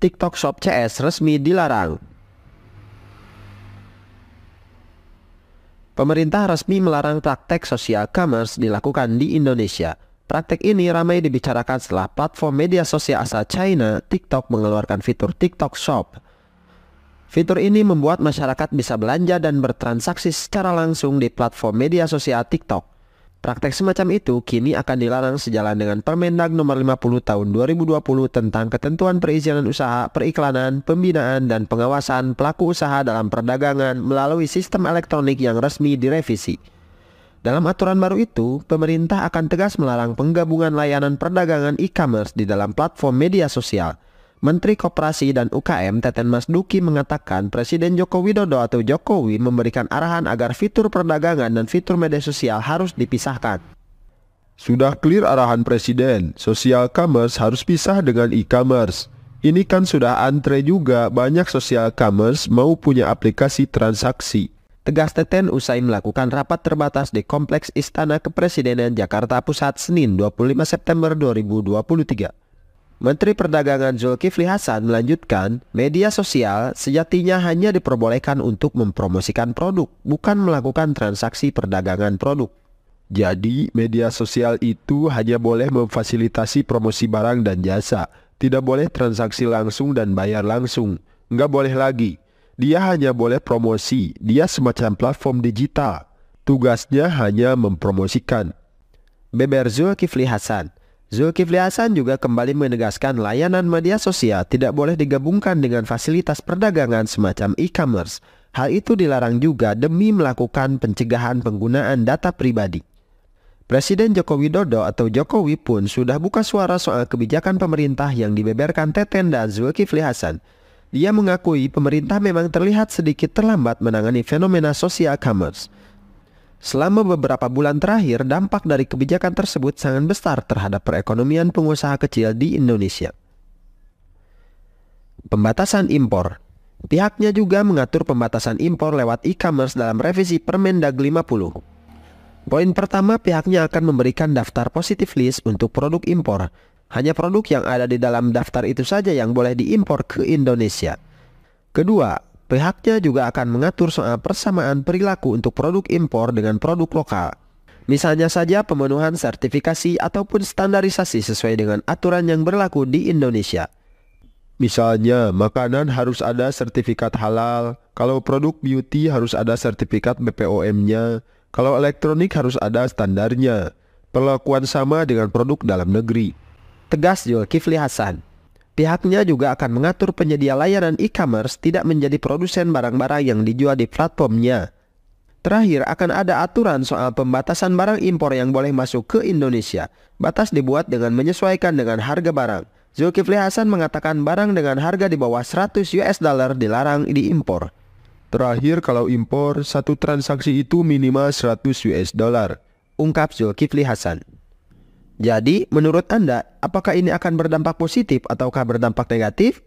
TikTok Shop CS resmi dilarang. Pemerintah resmi melarang praktek sosial commerce dilakukan di Indonesia. Praktek ini ramai dibicarakan setelah platform media sosial asal China, TikTok mengeluarkan fitur TikTok Shop. Fitur ini membuat masyarakat bisa belanja dan bertransaksi secara langsung di platform media sosial TikTok. Praktek semacam itu kini akan dilarang sejalan dengan Permendag Nomor 50 Tahun 2020 tentang ketentuan perizinan usaha, periklanan, pembinaan, dan pengawasan pelaku usaha dalam perdagangan melalui sistem elektronik yang resmi direvisi. Dalam aturan baru itu, pemerintah akan tegas melarang penggabungan layanan perdagangan e-commerce di dalam platform media sosial – Menteri Koperasi dan UKM Teten Mas Duki mengatakan Presiden Joko Widodo atau Jokowi memberikan arahan agar fitur perdagangan dan fitur media sosial harus dipisahkan. Sudah clear arahan Presiden, sosial commerce harus pisah dengan e-commerce. Ini kan sudah antre juga banyak sosial commerce mau punya aplikasi transaksi. Tegas Teten usai melakukan rapat terbatas di Kompleks Istana Kepresidenan Jakarta Pusat Senin 25 September 2023. Menteri Perdagangan Zulkifli Hasan melanjutkan, media sosial sejatinya hanya diperbolehkan untuk mempromosikan produk, bukan melakukan transaksi perdagangan produk. Jadi, media sosial itu hanya boleh memfasilitasi promosi barang dan jasa, tidak boleh transaksi langsung dan bayar langsung. Nggak boleh lagi. Dia hanya boleh promosi, dia semacam platform digital. Tugasnya hanya mempromosikan. Beber Kifli Hasan Zulkifli Hasan juga kembali menegaskan layanan media sosial tidak boleh digabungkan dengan fasilitas perdagangan semacam e-commerce. Hal itu dilarang juga demi melakukan pencegahan penggunaan data pribadi. Presiden Joko Widodo atau Jokowi pun sudah buka suara soal kebijakan pemerintah yang dibeberkan Teten dan Zulkifli Hasan. Dia mengakui pemerintah memang terlihat sedikit terlambat menangani fenomena sosial commerce. Selama beberapa bulan terakhir, dampak dari kebijakan tersebut sangat besar terhadap perekonomian pengusaha kecil di Indonesia. Pembatasan impor Pihaknya juga mengatur pembatasan impor lewat e-commerce dalam revisi Permendag 50. Poin pertama, pihaknya akan memberikan daftar positif list untuk produk impor. Hanya produk yang ada di dalam daftar itu saja yang boleh diimpor ke Indonesia. Kedua, Pihaknya juga akan mengatur soal persamaan perilaku untuk produk impor dengan produk lokal. Misalnya saja pemenuhan sertifikasi ataupun standarisasi sesuai dengan aturan yang berlaku di Indonesia. Misalnya, makanan harus ada sertifikat halal, kalau produk beauty harus ada sertifikat BPOM-nya, kalau elektronik harus ada standarnya. Perlakuan sama dengan produk dalam negeri. Tegas Kifli Hasan. Pihaknya juga akan mengatur penyedia layanan e-commerce tidak menjadi produsen barang-barang yang dijual di platformnya. Terakhir, akan ada aturan soal pembatasan barang impor yang boleh masuk ke Indonesia. Batas dibuat dengan menyesuaikan dengan harga barang. Zulkifli Hasan mengatakan barang dengan harga di bawah 100 US dollar dilarang diimpor. Terakhir, kalau impor, satu transaksi itu minimal 100 US dollar, ungkap Zulkifli Hasan. Jadi, menurut Anda, apakah ini akan berdampak positif ataukah berdampak negatif?